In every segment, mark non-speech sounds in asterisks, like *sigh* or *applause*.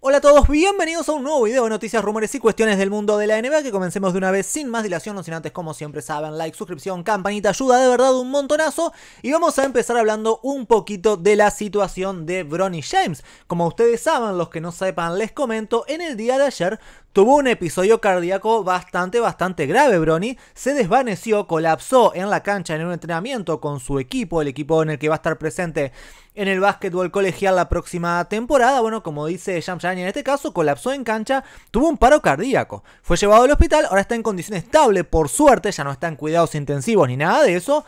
Hola a todos, bienvenidos a un nuevo video de noticias, rumores y cuestiones del mundo de la NBA que comencemos de una vez sin más dilación, no sin antes como siempre saben, like, suscripción, campanita, ayuda de verdad un montonazo y vamos a empezar hablando un poquito de la situación de Bronny James. Como ustedes saben, los que no sepan les comento, en el día de ayer tuvo un episodio cardíaco bastante, bastante grave, Brony. Se desvaneció, colapsó en la cancha en un entrenamiento con su equipo, el equipo en el que va a estar presente en el básquetbol colegial la próxima temporada. Bueno, como dice Jam, en este caso, colapsó en cancha, tuvo un paro cardíaco. Fue llevado al hospital, ahora está en condición estable, por suerte, ya no está en cuidados intensivos ni nada de eso.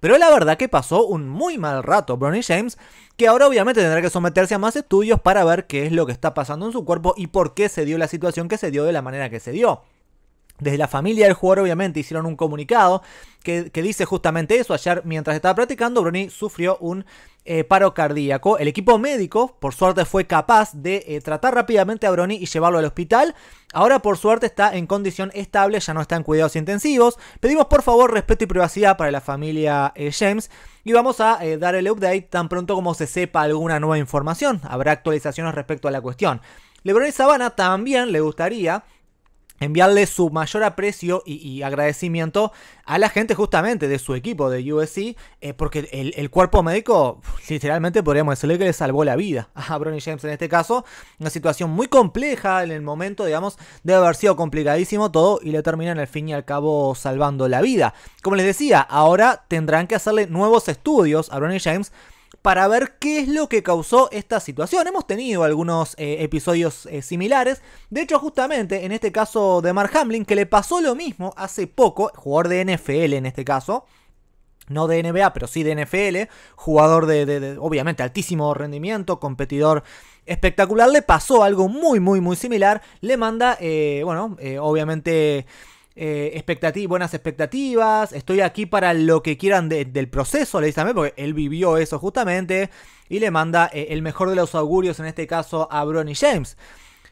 Pero la verdad que pasó un muy mal rato Bronny James, que ahora obviamente tendrá que someterse a más estudios para ver qué es lo que está pasando en su cuerpo y por qué se dio la situación que se dio de la manera que se dio. Desde la familia del jugador obviamente hicieron un comunicado que, dice justamente eso. Ayer mientras estaba practicando, Bruni sufrió un eh, paro cardíaco. El equipo médico, por suerte, fue capaz de eh, tratar rápidamente a Brony y llevarlo al hospital. Ahora, por suerte, está en condición estable, ya no está en cuidados intensivos. Pedimos, por favor, respeto y privacidad para la familia eh, James. Y vamos a dar el update tan pronto como se sepa alguna nueva información. Habrá actualizaciones respecto a la cuestión. LeBron y Sabana también le gustaría enviarle su mayor aprecio y, agradecimiento a la gente justamente de su equipo de USC, eh, porque el, cuerpo médico literalmente podríamos decirle que le salvó la vida *laughs* a Bronny James en este caso, una situación muy compleja en el momento, digamos, debe haber sido complicadísimo todo y le terminan al fin y al cabo salvando la vida. Como les decía, ahora tendrán que hacerle nuevos estudios a Bronny James para ver qué es lo que causó esta situación. Hemos tenido algunos eh, episodios eh, similares. De hecho, justamente en este caso de Mark Hamlin, que le pasó lo mismo hace poco, jugador de NFL en este caso no de NBA, pero sí de NFL, jugador de, obviamente altísimo rendimiento, competidor espectacular, le pasó algo muy, muy, muy similar, le manda, eh, bueno, obviamente eh, buenas expectativas, estoy aquí para lo que quieran del proceso, le porque él vivió eso justamente, y le manda eh, el mejor de los augurios, en este caso a Bronny James.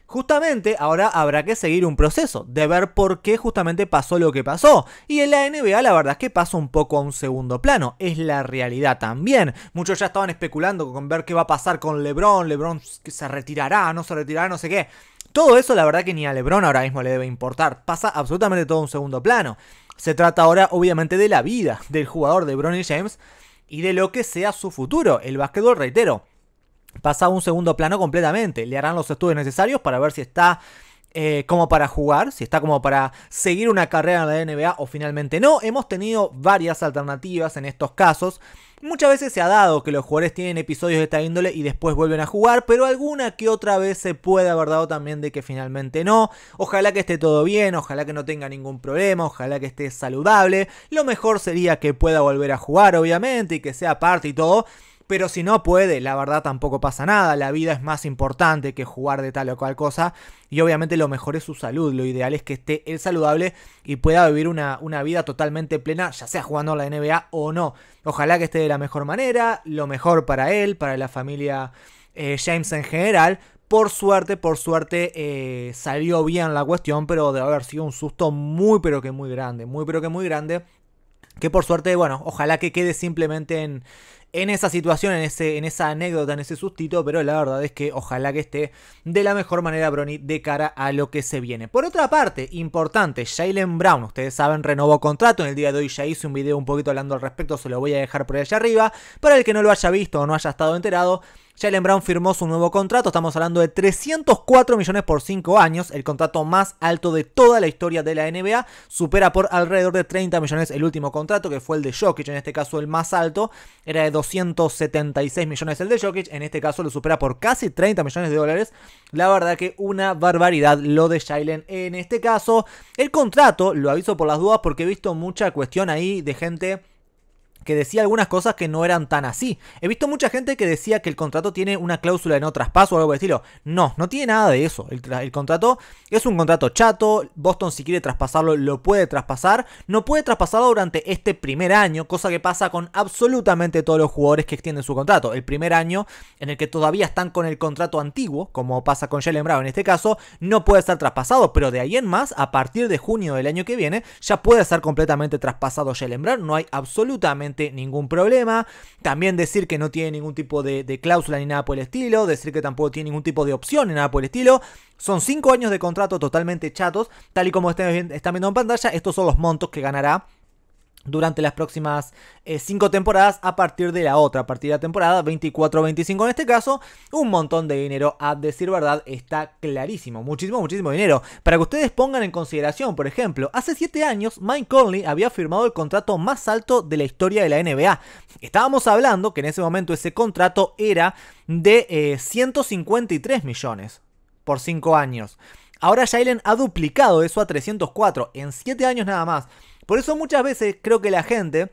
Justamente ahora habrá que seguir un proceso de ver por qué justamente pasó lo que pasó. Y en la NBA la verdad es que pasa un poco a un segundo plano. Es la realidad también. Muchos ya estaban especulando con ver qué va a pasar con LeBron. LeBron se retirará, no se retirará, no sé qué. Todo eso la verdad que ni a Lebron ahora mismo le debe importar, pasa absolutamente todo a un segundo plano. Se trata ahora obviamente de la vida del jugador de Bronny James y de lo que sea su futuro. El básquetbol, reitero, pasa a un segundo plano completamente. Le harán los estudios necesarios para ver si está eh, como para jugar, si está como para seguir una carrera en la NBA o finalmente no. Hemos tenido varias alternativas en estos casos. Muchas veces se ha dado que los jugadores tienen episodios de esta índole y después vuelven a jugar, pero alguna que otra vez se puede haber dado también de que finalmente no. Ojalá que esté todo bien, ojalá que no tenga ningún problema, ojalá que esté saludable. Lo mejor sería que pueda volver a jugar, obviamente, y que sea parte y todo pero si no puede, la verdad tampoco pasa nada, la vida es más importante que jugar de tal o cual cosa y obviamente lo mejor es su salud, lo ideal es que esté él saludable y pueda vivir una, una vida totalmente plena, ya sea jugando la NBA o no. Ojalá que esté de la mejor manera, lo mejor para él, para la familia eh, James en general, por suerte, por suerte eh, salió bien la cuestión, pero debe haber sido un susto muy pero que muy grande, muy pero que muy grande. Que por suerte, bueno, ojalá que quede simplemente en, en esa situación, en, ese, en esa anécdota, en ese sustito, pero la verdad es que ojalá que esté de la mejor manera Brony de cara a lo que se viene. Por otra parte, importante, Jalen Brown, ustedes saben, renovó contrato, en el día de hoy ya hice un video un poquito hablando al respecto, se lo voy a dejar por allá arriba, para el que no lo haya visto o no haya estado enterado, Shailen Brown firmó su nuevo contrato, estamos hablando de 304 millones por 5 años, el contrato más alto de toda la historia de la NBA, supera por alrededor de 30 millones el último contrato, que fue el de Jokic, en este caso el más alto, era de 276 millones el de Jokic, en este caso lo supera por casi 30 millones de dólares, la verdad que una barbaridad lo de Shailen en este caso, el contrato, lo aviso por las dudas porque he visto mucha cuestión ahí de gente que decía algunas cosas que no eran tan así. He visto mucha gente que decía que el contrato tiene una cláusula de no traspaso o algo de estilo. No, no tiene nada de eso. El, contrato es un contrato chato. Boston si quiere traspasarlo lo puede traspasar. No puede traspasarlo durante este primer año, cosa que pasa con absolutamente todos los jugadores que extienden su contrato. El primer año en el que todavía están con el contrato antiguo, como pasa con Jalen Brown en este caso, no puede ser traspasado, pero de ahí en más, a partir de junio del año que viene, ya puede ser completamente traspasado Jalen Brown. No hay absolutamente ningún problema. También decir que no tiene ningún tipo de, de cláusula ni nada por el estilo, decir que tampoco tiene ningún tipo de opción ni nada por el estilo. Son 5 años de contrato totalmente chatos, tal y como están viendo en pantalla, estos son los montos que ganará durante las próximas 5 eh, temporadas a partir de la otra, a partir de la temporada 24-25 en este caso, un montón de dinero a decir verdad está clarísimo, muchísimo, muchísimo dinero. Para que ustedes pongan en consideración, por ejemplo, hace 7 años Mike Conley había firmado el contrato más alto de la historia de la NBA. Estábamos hablando que en ese momento ese contrato era de 153 eh, millones por 5 años. Ahora Jalen ha duplicado eso a 304 en 7 años nada más. Por eso muchas veces creo que la gente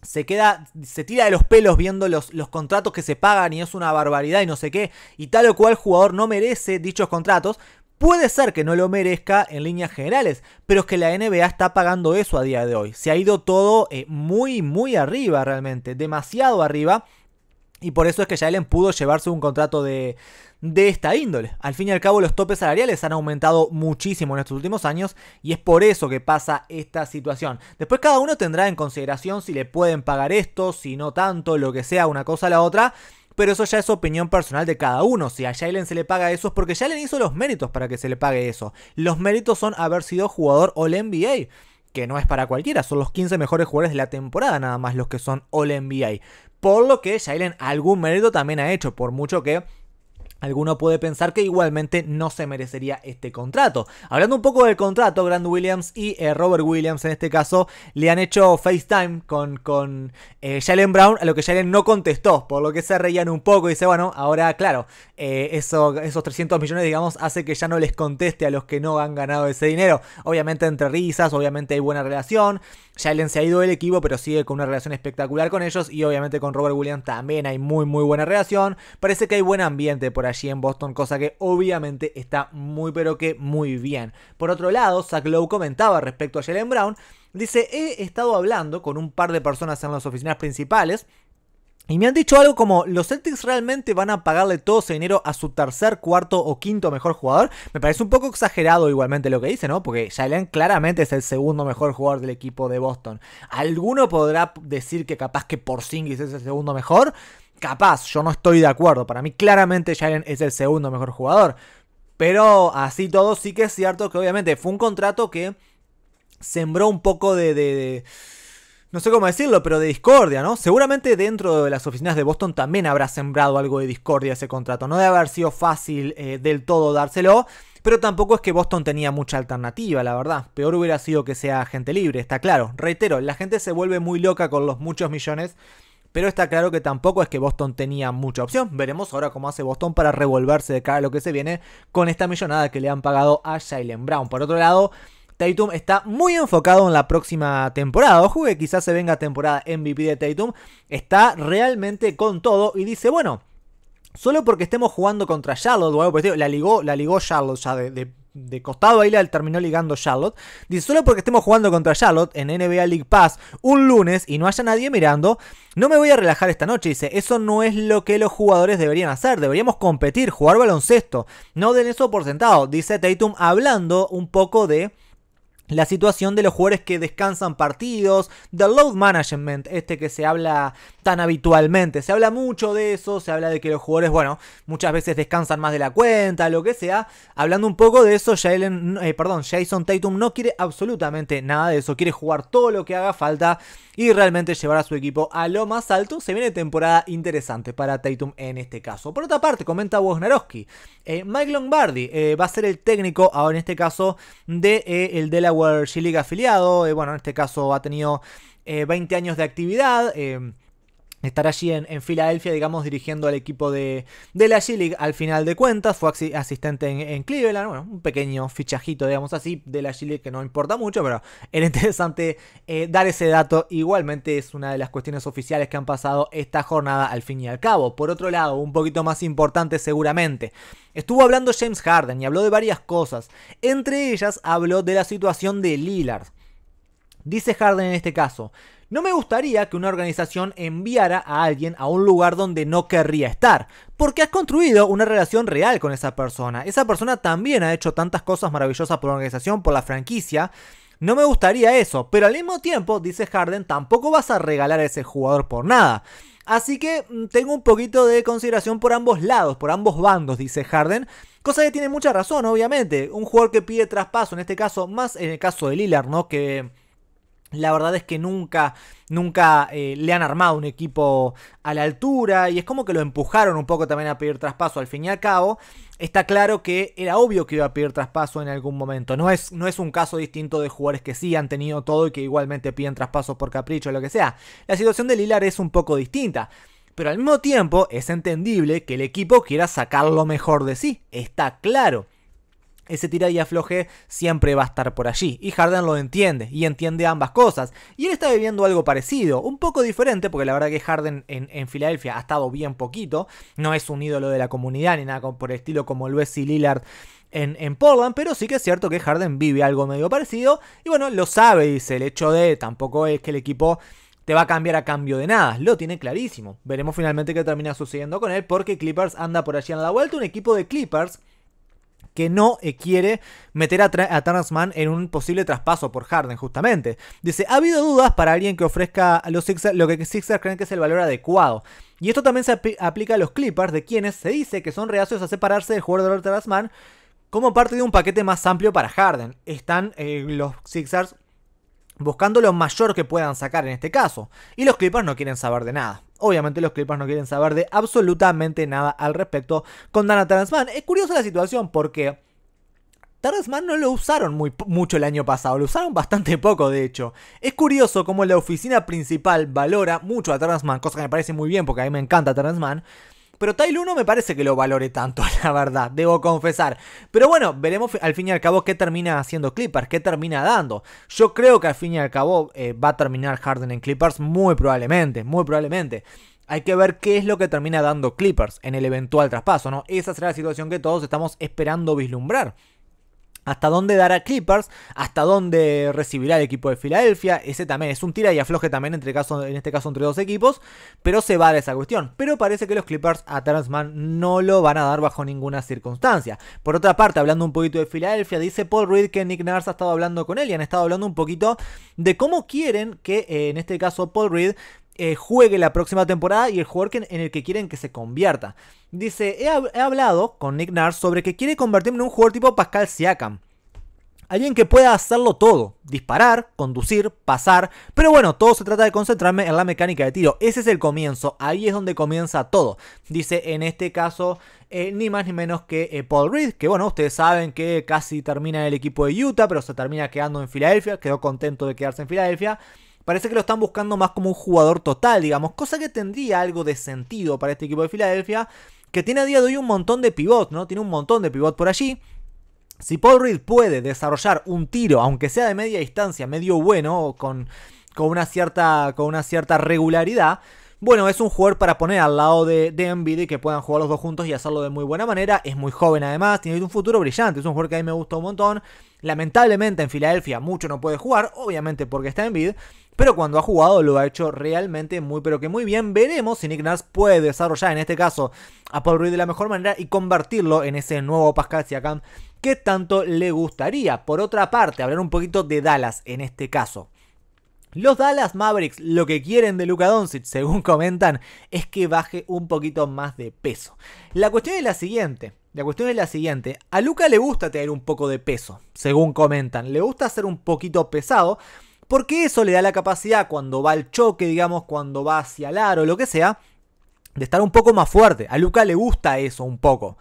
se queda, se tira de los pelos viendo los, los, contratos que se pagan y es una barbaridad y no sé qué, y tal o cual jugador no merece dichos contratos. Puede ser que no lo merezca en líneas generales, pero es que la NBA está pagando eso a día de hoy. Se ha ido todo eh, muy, muy arriba realmente, demasiado arriba y por eso es que Jalen pudo llevarse un contrato de, de esta índole. Al fin y al cabo, los topes salariales han aumentado muchísimo en estos últimos años y es por eso que pasa esta situación. Después cada uno tendrá en consideración si le pueden pagar esto, si no tanto, lo que sea, una cosa a la otra. Pero eso ya es opinión personal de cada uno. Si a Jalen se le paga eso es porque Jalen hizo los méritos para que se le pague eso. Los méritos son haber sido jugador All-NBA que no es para cualquiera, son los 15 mejores jugadores de la temporada nada más los que son All NBA por lo que Silent algún mérito también ha hecho, por mucho que Alguno puede pensar que igualmente no se merecería este contrato. Hablando un poco del contrato, Grant Williams y eh, Robert Williams en este caso le han hecho FaceTime con, con eh, Jalen Brown, a lo que Jalen no contestó, por lo que se reían un poco y dice, bueno, ahora claro, eh, eso, esos 300 millones, digamos, hace que ya no les conteste a los que no han ganado ese dinero. Obviamente entre risas, obviamente hay buena relación. Jalen se ha ido del equipo, pero sigue con una relación espectacular con ellos y obviamente con Robert Williams también hay muy, muy buena relación. Parece que hay buen ambiente por allá allí en Boston, cosa que obviamente está muy pero que muy bien. Por otro lado, Zach comentaba respecto a Jalen Brown, dice, he estado hablando con un par de personas en las oficinas principales, y me han dicho algo como, ¿los Celtics realmente van a pagarle todo ese dinero a su tercer, cuarto o quinto mejor jugador? Me parece un poco exagerado igualmente lo que dice, ¿no? Porque Jalen claramente es el segundo mejor jugador del equipo de Boston. Alguno podrá decir que capaz que Porzingis es el segundo mejor. Capaz, yo no estoy de acuerdo. Para mí claramente Jalen es el segundo mejor jugador. Pero así todo sí que es cierto que obviamente fue un contrato que sembró un poco de no sé cómo decirlo, pero de discordia, ¿no? Seguramente dentro de las oficinas de Boston también habrá sembrado algo de discordia ese contrato. No debe haber sido fácil eh, del todo dárselo, pero tampoco es que Boston tenía mucha alternativa, la verdad. Peor hubiera sido que sea gente libre, está claro. Reitero, la gente se vuelve muy loca con los muchos millones pero está claro que tampoco es que Boston tenía mucha opción. Veremos ahora cómo hace Boston para revolverse de cara a lo que se viene con esta millonada que le han pagado a Shailen Brown. Por otro lado, Tatum está muy enfocado en la próxima temporada. Ojo que quizás se venga temporada MVP de Tatum. Está realmente con todo y dice, bueno, solo porque estemos jugando contra Charlotte o algo la ligó, la ligó Charlotte ya de, costado ahí la terminó ligando Charlotte. Dice, solo porque estemos jugando contra Charlotte en NBA League Pass un lunes y no haya nadie mirando, no me voy a relajar esta noche. Dice, eso no es lo que los jugadores deberían hacer. Deberíamos competir, jugar baloncesto. No den eso por sentado. Dice Tatum hablando un poco de la situación de los jugadores que descansan partidos, the load management, este que se habla tan habitualmente. Se habla mucho de eso, se habla de que los jugadores, bueno, muchas veces descansan más de la cuenta, lo que sea. Hablando un poco de eso, eh, perdón, Jason Tatum no quiere absolutamente nada de eso, quiere jugar todo lo que haga falta y realmente llevar a su equipo a lo más alto, se viene temporada interesante para Tatum en este caso. Por otra parte, comenta Wojnarowski, eh, Mike Lombardi eh, va a ser el técnico ahora en este caso de eh, el Delaware G League afiliado, bueno, en este caso ha tenido 20 años de actividad, estar allí en, Filadelfia, digamos, dirigiendo al equipo de, la G-League al final de cuentas. Fue asistente en, Cleveland, bueno, un pequeño fichajito, digamos así, de la G-League que no importa mucho, pero *laughs* era interesante eh, dar ese dato. Igualmente es una de las cuestiones oficiales que han pasado esta jornada al fin y al cabo. Por otro lado, un poquito más importante seguramente. Estuvo hablando James Harden y habló de varias cosas. Entre ellas habló de la situación de Lillard. Dice Harden en este caso, no me gustaría que una organización enviara a alguien a un lugar donde no querría estar, porque has construido una relación real con esa persona. Esa persona también ha hecho tantas cosas maravillosas por la organización, por la franquicia. No me gustaría eso, pero al mismo tiempo, dice Harden, tampoco vas a regalar a ese jugador por nada. Así que mm, tengo un poquito de consideración por ambos lados, por ambos bandos, dice Harden. Cosa que tiene mucha razón, obviamente. Un jugador que pide traspaso, en este caso, más en el caso de Lillard, ¿no? Que la verdad es que nunca, nunca eh, le han armado un equipo a la altura y es como que lo empujaron un poco también a pedir traspaso. Al fin y al cabo, está claro que era obvio que iba a pedir traspaso en algún momento. No es, no es un caso distinto de jugadores que sí han tenido todo y que igualmente piden traspaso por capricho o lo que sea. La situación de Lilar es un poco distinta. Pero al mismo tiempo es entendible que el equipo quiera sacar lo mejor de sí. Está claro ese tira y afloje siempre va a estar por allí. Y Harden lo entiende y entiende ambas cosas. Y él está viviendo algo parecido, un poco diferente, porque la verdad que Harden en, Filadelfia ha estado bien poquito. No es un ídolo de la comunidad ni nada por el estilo como lo es Lillard en, en, Portland, pero sí que es cierto que Harden vive algo medio parecido. Y bueno, lo sabe, dice, el hecho de tampoco es que el equipo te va a cambiar a cambio de nada. Lo tiene clarísimo. Veremos finalmente qué termina sucediendo con él, porque Clippers anda por allí en la vuelta. Un equipo de Clippers que no eh, quiere meter a, a en un posible traspaso por Harden, justamente. Dice, ha habido dudas para alguien que ofrezca a los Sixers lo que Sixers creen que es el valor adecuado. Y esto también se aplica a los Clippers, de quienes se dice que son reacios a separarse del jugador de Mann. como parte de un paquete más amplio para Harden. Están eh, los Sixers buscando lo mayor que puedan sacar en este caso. Y los Clippers no quieren saber de nada. Obviamente los Clippers no quieren saber de absolutamente nada al respecto con Dana Transman. Es curiosa la situación porque... Transman no lo usaron muy, mucho el año pasado, lo usaron bastante *laughs* poco de hecho. Es curioso cómo la oficina principal valora mucho a Terrence cosa que me parece muy bien porque a mí me encanta Transman pero Tylo no me parece que lo valore tanto, *laughs* la verdad, debo confesar. Pero bueno, veremos al fin y al cabo qué termina haciendo Clippers, qué termina dando. Yo creo que al fin y al cabo eh, va a terminar Harden en Clippers muy probablemente, muy probablemente. Hay que ver qué es lo que termina dando Clippers en el eventual traspaso, ¿no? Esa será la situación que todos estamos esperando vislumbrar hasta dónde dará Clippers, hasta dónde recibirá el equipo de Filadelfia. Ese también es un tira y afloje también entre caso, en este caso entre dos equipos, pero se va de esa cuestión. Pero parece que los Clippers a Transman no lo van a dar bajo ninguna circunstancia. Por otra parte, hablando un poquito de Filadelfia, dice Paul Reed que Nick Nurse ha estado hablando con él y han estado hablando un poquito de cómo quieren que eh, en este caso Paul Reed eh, juegue la próxima temporada y el jugador en el que quieren que se convierta. Dice, he, hablado con Nick Nars sobre que quiere convertirme en un jugador tipo Pascal Siakam. Alguien que pueda hacerlo todo, disparar, conducir, pasar, pero bueno, todo se trata de concentrarme en la mecánica de tiro. Ese es el comienzo, ahí es donde comienza todo. Dice en este caso eh, ni más ni menos que eh, Paul Reed, que bueno, ustedes saben que casi termina el equipo de Utah, pero se termina quedando en Filadelfia, quedó contento de quedarse en Filadelfia. Parece que lo están buscando más como un jugador total, digamos, cosa que tendría algo de sentido para este equipo de Filadelfia, que tiene a día de hoy un montón de pivot, ¿no? Tiene un montón de pivot por allí. Si Paul Reed puede desarrollar un tiro, aunque sea de media distancia, medio bueno, con, con, una, cierta, con una cierta regularidad, bueno, es un jugador para poner al lado de, de y que puedan jugar los dos juntos y hacerlo de muy buena manera. Es muy joven además, tiene un futuro brillante, es un jugador que a mí me gusta un montón. Lamentablemente en Filadelfia mucho no puede jugar, obviamente porque está en pero cuando ha jugado lo ha hecho realmente muy pero que muy bien. Veremos si Nick Nurse puede desarrollar en este caso a Paul Reed de la mejor manera y convertirlo en ese nuevo Pascal Siakam que tanto le gustaría. Por otra parte, hablar un poquito de Dallas en este caso. Los Dallas Mavericks lo que quieren de Luka Doncic, según comentan, es que baje un poquito más de peso. La cuestión es la siguiente. La cuestión es la siguiente. A Luca le gusta tener un poco de peso, según comentan. Le gusta ser un poquito pesado, porque eso le da la capacidad cuando va al choque, digamos, cuando va hacia el aro, lo que sea, de estar un poco más fuerte. A Luca le gusta eso un poco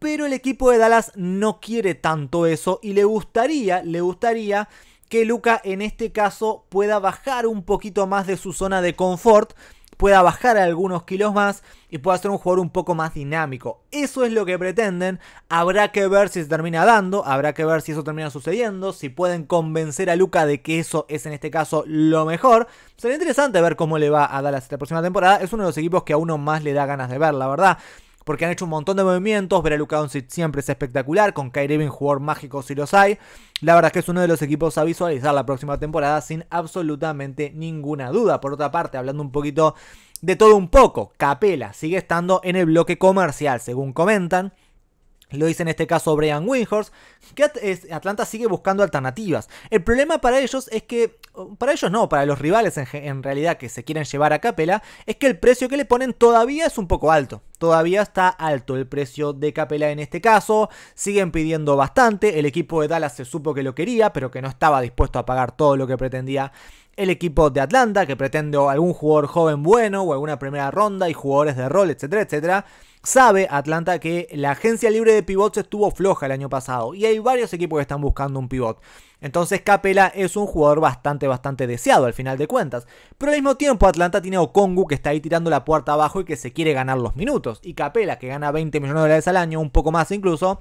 pero el equipo de Dallas no quiere tanto eso y le gustaría, le gustaría que Luca en este caso pueda bajar un poquito más de su zona de confort, pueda bajar algunos kilos más y pueda ser un jugador un poco más dinámico. Eso es lo que pretenden. Habrá que ver si se termina dando, habrá que ver si eso termina sucediendo, si pueden convencer a Luca de que eso es en este caso lo mejor. Sería interesante ver cómo le va a Dallas la próxima temporada. Es uno de los equipos que a uno más le da ganas de ver, la verdad porque han hecho un montón de movimientos. Ver a Luka Doncic siempre es espectacular, con Kyrie Irving jugador mágico si los hay. La verdad es que es uno de los equipos a visualizar la próxima temporada sin absolutamente ninguna duda. Por otra parte, hablando un poquito de todo un poco, Capela sigue estando en el bloque comercial, según comentan. Lo dice en este caso Brian Winhorst. que Atlanta sigue buscando alternativas. El problema para ellos es que, para ellos no, para los rivales en, realidad que se quieren llevar a Capela, es que el precio que le ponen todavía es un poco alto. Todavía está alto el precio de Capela en este caso, siguen pidiendo bastante, el equipo de Dallas se supo que lo quería, pero que no estaba dispuesto a pagar todo lo que pretendía el equipo de Atlanta, que pretende algún jugador joven bueno o alguna primera ronda y jugadores de rol, etcétera, etcétera. Sabe Atlanta que la agencia libre de pivots estuvo floja el año pasado y hay varios equipos que están buscando un pivot. Entonces Capela es un jugador bastante, bastante deseado al final de cuentas. Pero al mismo tiempo Atlanta tiene a Okongu que está ahí tirando la puerta abajo y que se quiere ganar los minutos. Y Capela que gana 20 millones de dólares al año, un poco más incluso,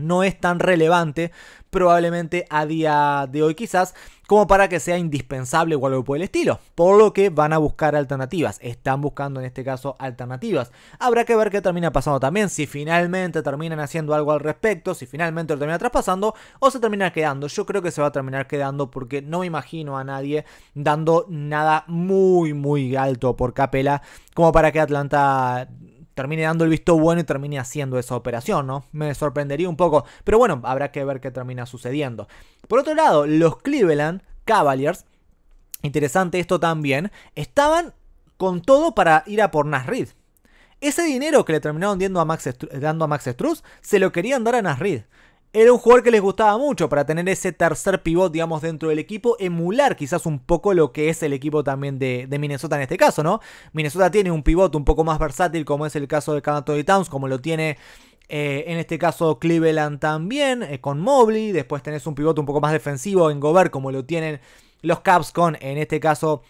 no es tan relevante probablemente a día de hoy quizás como para que sea indispensable o algo por el estilo. Por lo que van a buscar alternativas. Están buscando en este caso alternativas. Habrá que ver qué termina pasando también. Si finalmente terminan haciendo algo al respecto. Si finalmente lo terminan traspasando. O se termina quedando. Yo creo que se va a terminar quedando porque no me imagino a nadie dando nada muy muy alto por Capela. Como para que Atlanta termine dando el visto bueno y termine haciendo esa operación, ¿no? Me sorprendería un poco, pero bueno, habrá que ver qué termina sucediendo. Por otro lado, los Cleveland Cavaliers, interesante esto también, estaban con todo para ir a por Nasrid. Ese dinero que le terminaron dando a Max, se lo querían dar a Nasrid. Era un jugador que les gustaba mucho para tener ese tercer pivot, digamos, dentro del equipo, emular quizás un poco lo que es el equipo también de, Minnesota en este caso, ¿no? Minnesota tiene un pivot un poco más versátil, como es el caso de Canato de Towns, como lo tiene eh, en este caso Cleveland también, eh, con Mobley. Después tenés un pivote un poco más defensivo en Gobert, como lo tienen los Caps con, en este caso,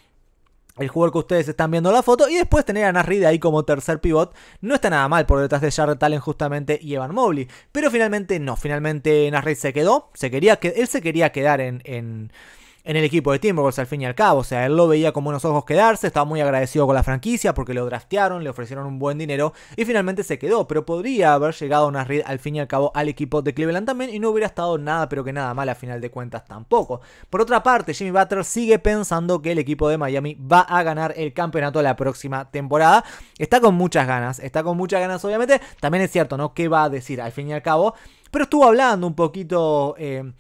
el jugador que ustedes están viendo la foto. Y después tener a Nas ahí como tercer pivot. No está nada mal por detrás de Jared Talent, justamente y Evan Mobley. Pero finalmente no, finalmente Nas se quedó. Se quería que, él se quería quedar en, en en el equipo de Timberwolves al fin y al cabo. O sea, él lo veía como unos ojos quedarse, estaba muy agradecido con la franquicia porque lo draftearon, le ofrecieron un buen dinero y finalmente se quedó. Pero podría haber llegado una red al fin y al cabo al equipo de Cleveland también y no hubiera estado nada, pero que nada mal a final de cuentas tampoco. Por otra parte, Jimmy Butler sigue pensando que el equipo de Miami va a ganar el campeonato la próxima temporada. Está con muchas ganas, está con muchas ganas obviamente. También es cierto, ¿no? ¿Qué va a decir al fin y al cabo? Pero estuvo hablando un poquito... Eh,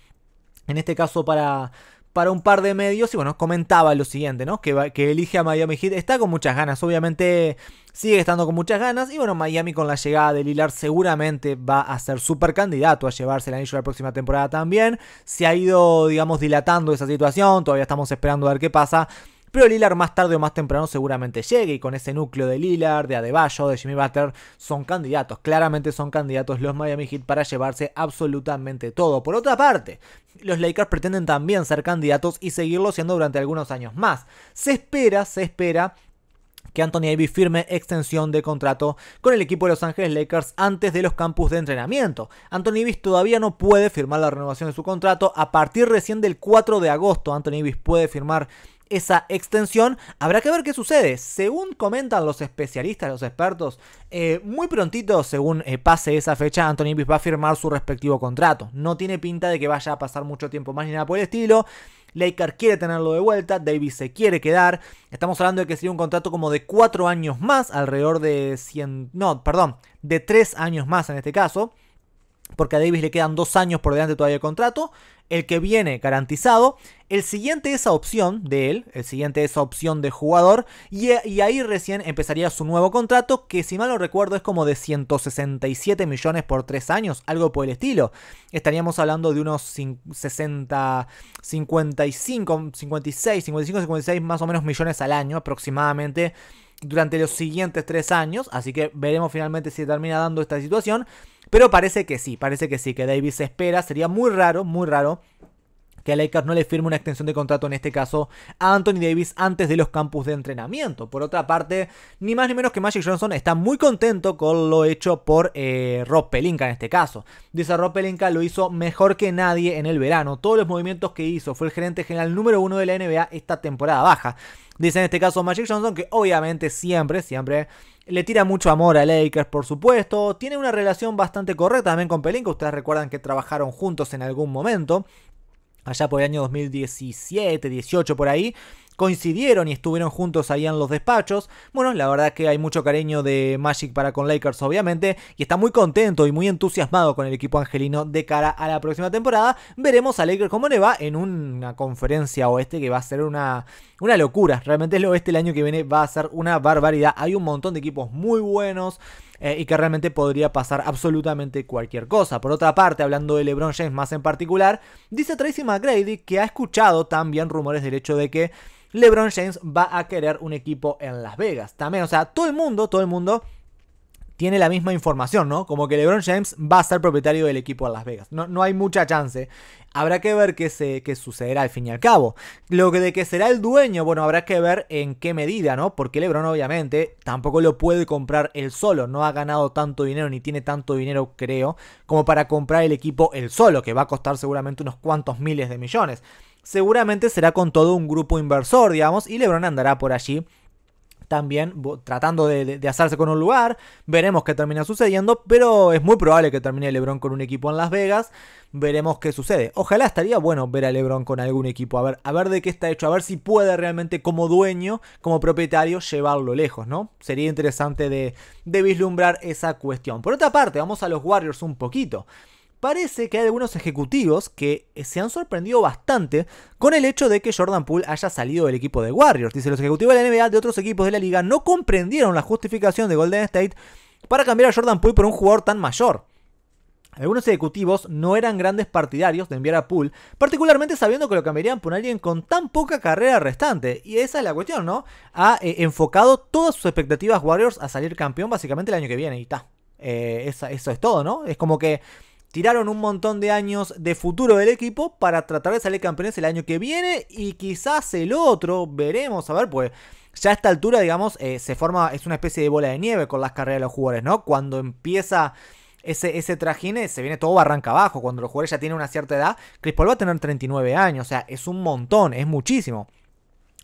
en este caso para, para un par de medios y bueno, comentaba lo siguiente, ¿no? Que, que elige a Miami Heat, está con muchas ganas, obviamente sigue estando con muchas ganas y bueno, Miami con la llegada de Lillard seguramente va a ser súper candidato a llevarse el anillo la próxima temporada también, se ha ido, digamos, dilatando esa situación, todavía estamos esperando a ver qué pasa, pero Lillard más tarde o más temprano seguramente llegue y con ese núcleo de Lillard, de Adebayo, de Jimmy Butler, son candidatos, claramente son candidatos los Miami Heat para llevarse absolutamente todo. Por otra parte, los Lakers pretenden también ser candidatos y seguirlo siendo durante algunos años más. Se espera, se espera que Anthony Davis firme extensión de contrato con el equipo de Los Ángeles Lakers antes de los campus de entrenamiento. Anthony Davis todavía no puede firmar la renovación de su contrato. A partir recién del 4 de agosto, Anthony Davis puede firmar esa extensión. Habrá que ver qué sucede. Según comentan los especialistas, los expertos, eh, muy prontito, según eh, pase esa fecha, Anthony Davis va a firmar su respectivo contrato. No tiene pinta de que vaya a pasar mucho tiempo más ni nada por el estilo. Laker quiere tenerlo de vuelta, Davis se quiere quedar. Estamos hablando de que sería un contrato como de cuatro años más, alrededor de 100, no, perdón, de tres años más en este caso porque a Davis le quedan dos años por delante todavía el contrato, el que viene garantizado, el siguiente esa opción de él, el siguiente esa opción de jugador, y, ahí recién empezaría su nuevo contrato, que si mal no recuerdo es como de 167 millones por tres años, algo por el estilo. Estaríamos hablando de unos 60, 55, 56, 55, 56 más o menos millones al año aproximadamente durante los siguientes tres años, así que veremos finalmente si termina dando esta situación, pero parece que sí, parece que sí, que Davis espera, sería muy raro, muy raro a Lakers no le firma una extensión de contrato, en este caso a Anthony Davis, antes de los campus de entrenamiento. Por otra parte, ni más ni menos que Magic Johnson está muy contento con lo hecho por eh, Rob Pelinka en este caso. Dice Rob Pelinka lo hizo mejor que nadie en el verano. Todos los movimientos que hizo fue el gerente general número uno de la NBA esta temporada baja. Dice en este caso Magic Johnson que obviamente siempre, siempre le tira mucho amor a Lakers, por supuesto. Tiene una relación bastante correcta también con Pelinka. Ustedes recuerdan que trabajaron juntos en algún momento allá por el año 2017, 18 por ahí, coincidieron y estuvieron juntos ahí en los despachos. Bueno, la verdad que hay mucho cariño de Magic para con Lakers, obviamente, y está muy contento y muy entusiasmado con el equipo angelino de cara a la próxima temporada. Veremos a Lakers cómo le va en una conferencia oeste que va a ser una, una locura. Realmente lo oeste el año que viene va a ser una barbaridad. Hay un montón de equipos muy buenos. Eh, y que realmente podría pasar absolutamente cualquier cosa. Por otra parte, hablando de LeBron James más en particular, dice Tracy McGrady que ha escuchado también rumores del hecho de que LeBron James va a querer un equipo en Las Vegas. También, o sea, todo el mundo, todo el mundo tiene la misma información, ¿no? Como que LeBron James va a ser propietario del equipo de Las Vegas. No, no hay mucha chance. Habrá que ver qué, se, qué sucederá al fin y al cabo. Lo que de que será el dueño, bueno, habrá que ver en qué medida, ¿no? Porque LeBron obviamente tampoco lo puede comprar él solo. No ha ganado tanto dinero ni tiene tanto dinero, creo, como para comprar el equipo él solo, que va a costar seguramente unos cuantos miles de millones. Seguramente será con todo un grupo inversor, digamos, y LeBron andará por allí también tratando de, hacerse con un lugar. Veremos qué termina sucediendo, pero es muy probable que termine LeBron con un equipo en Las Vegas. Veremos qué sucede. Ojalá estaría bueno ver a LeBron con algún equipo, a ver, a ver de qué está hecho, a ver si puede realmente como dueño, como propietario, llevarlo lejos, ¿no? Sería interesante de, de vislumbrar esa cuestión. Por otra parte, vamos a los Warriors un poquito parece que hay algunos ejecutivos que eh, se han sorprendido bastante con el hecho de que Jordan Poole haya salido del equipo de Warriors. Dice, los ejecutivos de la NBA de otros equipos de la liga no comprendieron la justificación de Golden State para cambiar a Jordan Poole por un jugador tan mayor. Algunos ejecutivos no eran grandes partidarios de enviar a Poole, particularmente sabiendo que lo cambiarían por alguien con tan poca carrera restante. Y esa es la cuestión, ¿no? Ha eh, enfocado todas sus expectativas Warriors a salir campeón básicamente el año que viene y eh, está. eso es todo, ¿no? Es como que tiraron un montón de años de futuro del equipo para tratar de salir campeones el año que viene y quizás el otro, veremos, a ver, pues ya a esta altura, digamos, eh, se forma, es una especie de bola de nieve con las carreras de los jugadores, ¿no? Cuando empieza ese, ese eh, se viene todo barranca abajo, cuando los jugadores ya tienen una cierta edad, Crispol va a tener 39 años, o sea, es un montón, es muchísimo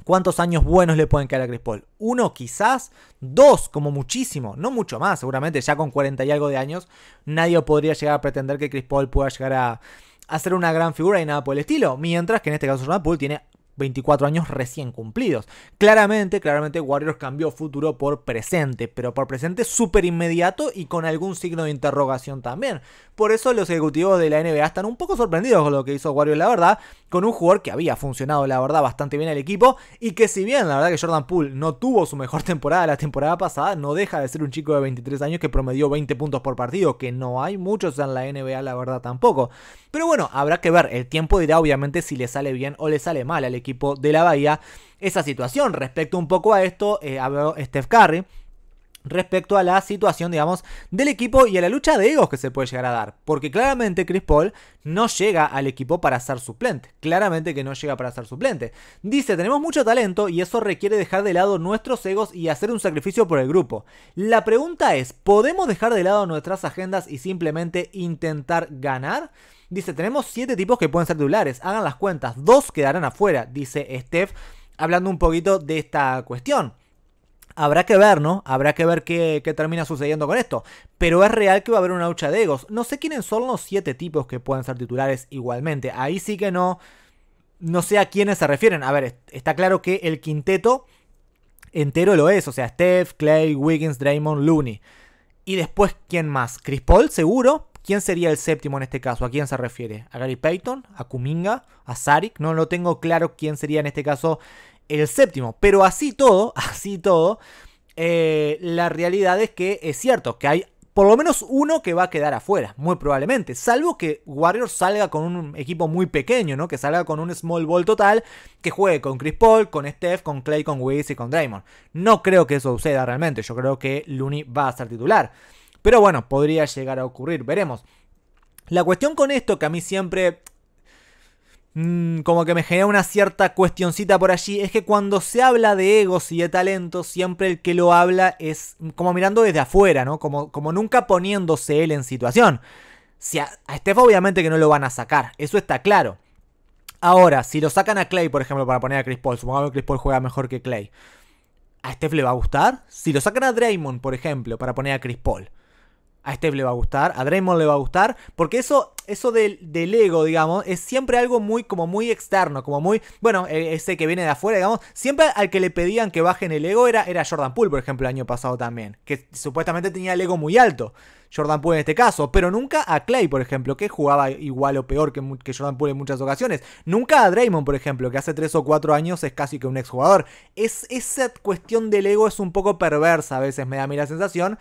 cuántos años buenos le pueden quedar a Chris Paul. Uno quizás, dos como muchísimo, no mucho más, seguramente ya con 40 y algo de años, nadie podría llegar a pretender que Chris Paul pueda llegar a hacer una gran figura y nada por el estilo. Mientras que en este caso Jordan Poole tiene 24 años recién cumplidos. Claramente, claramente Warriors cambió futuro por presente, pero por presente súper inmediato y con algún signo de interrogación también. Por eso los ejecutivos de la NBA están un poco sorprendidos con lo que hizo Warriors, la verdad, con un jugador que había funcionado, la verdad, bastante bien al equipo y que si bien, la verdad que Jordan Poole no tuvo su mejor *laughs* temporada la temporada pasada, no deja de ser un chico de 23 años que promedió 20 puntos por partido, que no hay muchos en la NBA, la verdad, tampoco. Pero bueno, habrá que ver. El tiempo dirá obviamente si le sale bien o le sale mal al equipo de la Bahía esa situación. Respecto un poco a esto, eh, habló Steph Curry respecto a la situación, digamos, del equipo y a la lucha de egos que se puede llegar a dar. Porque claramente Chris Paul no llega al equipo para ser suplente. Claramente que no llega para ser suplente. Dice, tenemos mucho talento y eso requiere dejar de lado nuestros egos y hacer un sacrificio por el grupo. La pregunta es, ¿podemos dejar de lado nuestras agendas y simplemente intentar ganar? Dice, tenemos siete tipos que pueden ser titulares, hagan las cuentas, dos quedarán afuera, dice Steph, hablando un poquito de esta cuestión. Habrá que ver, ¿no? Habrá que ver qué, termina sucediendo con esto. Pero es real que va a haber una lucha de egos. No sé quiénes son los siete tipos que pueden ser titulares igualmente. Ahí sí que no. No sé a quiénes se refieren. A ver, está claro que el quinteto entero lo es. O sea, Steph, Clay, Wiggins, Draymond, Looney. Y después, ¿quién más? Chris Paul, seguro. ¿Quién sería el séptimo en este caso? ¿A quién se refiere? ¿A Gary Payton? ¿A Kuminga? ¿A Zarik? No lo tengo claro quién sería en este caso el séptimo. Pero así todo, *laughs* así todo, eh, la realidad es que es cierto que hay por lo menos uno que va a quedar afuera, muy probablemente. Salvo que Warriors salga con un equipo muy pequeño, ¿no? Que salga con un small ball total, que juegue con Chris Paul, con Steph, con Clay, con Wiz y con Draymond. No creo que eso suceda realmente. Yo creo que Looney va a ser titular. Pero bueno, podría llegar a ocurrir, veremos. La cuestión con esto que a mí siempre mm, como que me genera una cierta cuestioncita por allí, es que cuando se habla de egos y de talentos, siempre el que lo habla es como mirando desde afuera, ¿no? Como, como nunca poniéndose él en situación. Si a, a Steph obviamente que no lo van a sacar, eso está claro. Ahora, si lo sacan a Clay, por ejemplo, para poner a Chris Paul, supongamos que Chris Paul juega mejor que Clay, ¿a Steph le va a gustar? Si lo sacan a Draymond, por ejemplo, para poner a Chris Paul, a Steph le va a gustar, a Draymond le va a gustar, porque eso, eso del, ego, digamos, es siempre algo muy, como muy externo, como muy, bueno, e, ese que viene de afuera, digamos, siempre al que le pedían que bajen el ego era, era Jordan Poole, por ejemplo, el año pasado también, que supuestamente tenía el ego muy alto, Jordan Poole en este caso, pero nunca a Clay, por ejemplo, que jugaba igual o peor que, Jordan Poole en muchas ocasiones, nunca a Draymond, por ejemplo, que hace 3 o 4 años es casi que un exjugador. Es, esa cuestión del ego es un poco perversa, a veces me da a mí la sensación.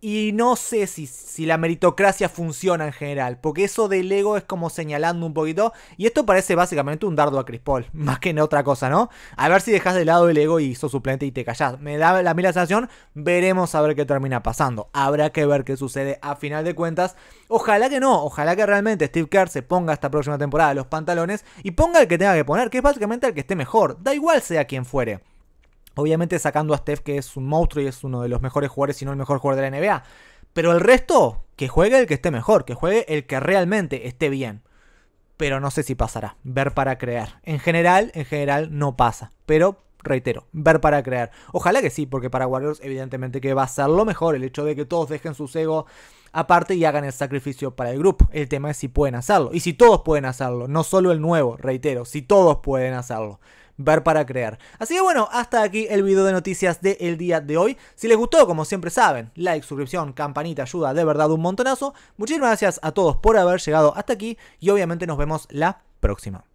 Y no sé si, si, la meritocracia funciona en general, porque eso del ego es como señalando un poquito. Y esto parece básicamente un dardo a Chris Paul, *laughs* más que en otra cosa, ¿no? A ver si dejas de lado el ego y sos suplente y te callás. Me da la, mila sensación, veremos a ver qué termina pasando. Habrá que ver qué sucede a final de cuentas. Ojalá que no, ojalá que realmente Steve Kerr se ponga esta próxima temporada los pantalones y ponga el que tenga que poner, que es básicamente el que esté mejor. Da igual sea quien fuere. Obviamente sacando a Steph, que es un monstruo y es uno de los mejores jugadores, si no el mejor jugador de la NBA. Pero el resto, que juegue el que esté mejor, que juegue el que realmente esté bien. Pero no sé si pasará. Ver para creer. En general, en general no pasa. Pero reitero, ver para creer. Ojalá que sí, porque para Warriors evidentemente que va a ser lo mejor el hecho de que todos dejen su ego aparte y hagan el sacrificio para el grupo. El tema es si pueden hacerlo. Y si todos pueden hacerlo, no solo el nuevo, reitero, si todos pueden hacerlo ver para creer. Así que bueno, hasta aquí el video de noticias del día de hoy. Si les gustó, como siempre saben, like, suscripción, campanita, ayuda de verdad un montonazo. Muchísimas gracias a todos por haber llegado hasta aquí y obviamente nos vemos la próxima.